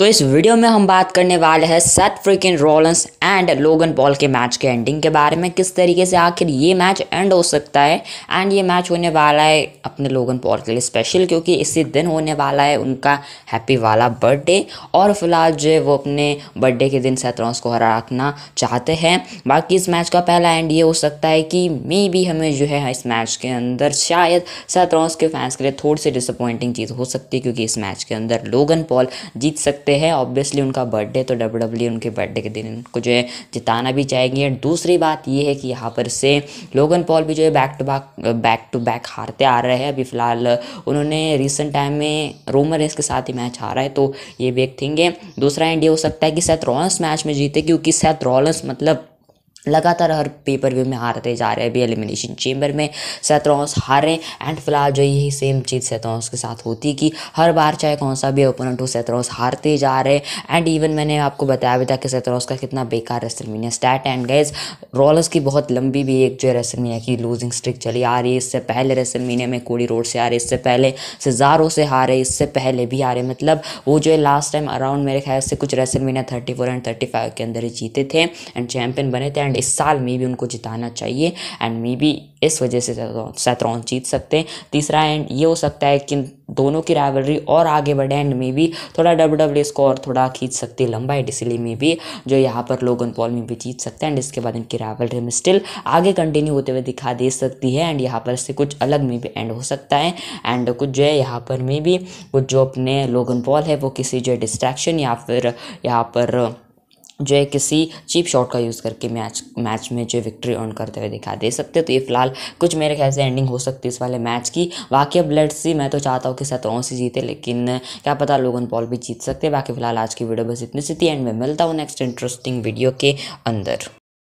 तो इस वीडियो में हम बात करने वाले हैं Seth freakin Rollins and Logan Paul के मैच के एंडिंग के बारे में किस तरीके से आखिर ये मैच एंड हो सकता है एंड ये मैच होने वाला है अपने लोगन पॉल के लिए स्पेशल क्योंकि इसी दिन होने वाला है उनका हैप्पी वाला बर्थडे और फिलहाल जो है वो अपने बर्थडे के दिन सेथरॉन्स को हरा रखना चाहते हैं बाकी इस मैच का पहला एंड ये हो सकता है कि मे भी हमें जो है इस मैच के अंदर शायद सेथरॉन्स के फैंस के लिए थोड़ी सी डिसअपॉइंटिंग चीज़ हो सकती है क्योंकि इस मैच के अंदर लोगन पॉल जीत सकते पे है ऑब्वियसली उनका बर्थडे तो डब्ल्यू डब्ल्यू e उनके बर्थडे के दिन उनको जो है जिताना भी चाहेंगे एंड दूसरी बात ये है कि यहाँ पर से लोगन पॉल भी जो है back to back back to back हारते आ रहे हैं अभी फ़िलहाल उन्होंने रिसेंट टाइम में रोमर रेस के साथ ही मैच हारा है तो ये भी एक थिंग है दूसरा एंड ये हो सकता है कि शायद रॉलस मैच में जीते क्योंकि सैथ रॉलस मतलब लगातार हर पेपर व्यू में हारते जा रहे हैं अभी एलिमिनेशन चेम्बर में सेथरॉन्स हारे एंड फिलहाल जो यही सेम चीज़ सेथरॉन्स के साथ होती कि हर बार चाहे कौन सा भी ओपोनेंट हो सेथरॉन्स हारते जा रहे एंड इवन मैंने आपको बताया भी था कि सेथरॉन्स का कितना बेकार रेसलमीनिया स्टैट एंड गैस रोलर्स की बहुत लंबी भी एक जो है रेसलमीनिया की लूजिंग स्ट्रिक चली आ रही है इससे पहले रेसलमीनिया में कोडी रोड से आ है इससे पहले सिजारो से हारे इससे पहले भी हारे मतलब वो जो है लास्ट टाइम अराउंड मेरे ख्याल से कुछ WrestleMania thirty four and thirty five के अंदर ही जीते थे एंड चैंपियन बने थे एंड इस साल में भी उनको जिताना चाहिए एंड मे बी इस वजह से सैतरॉन जीत सकते हैं तीसरा एंड ये हो सकता है कि दोनों की राइवलरी और आगे बढ़े एंड मे भी थोड़ा डब्ल्यू डब्ल्यू और थोड़ा खींच सकती है लंबा एंड इसलिए मे भी जो यहाँ पर लोगन पॉल में भी जीत सकते हैं एंड इसके बाद इनकी राइवलरी में स्टिल आगे कंटिन्यू होते हुए दिखा दे सकती है एंड यहाँ पर से कुछ अलग में भी एंड हो सकता है एंड कुछ जो है यहाँ पर मे भी कुछ जो अपने लोगन पॉल है वो किसी जो डिस्ट्रैक्शन या फिर यहाँ पर जो है किसी चीप शॉट का यूज़ करके मैच मैच में जो विक्ट्री अर्न करते हुए दिखा दे सकते तो ये फिलहाल कुछ मेरे ख्याल से एंडिंग हो सकती है इस वाले मैच की बाकी अब लेट्स सी मैं तो चाहता हूँ कि सत्रहों से जीते लेकिन क्या पता लोगन पॉल भी जीत सकते हैं बाकी फिलहाल आज की वीडियो बस इतनी सी थी एंड मैं मिलता हूँ नेक्स्ट इंटरेस्टिंग वीडियो के अंदर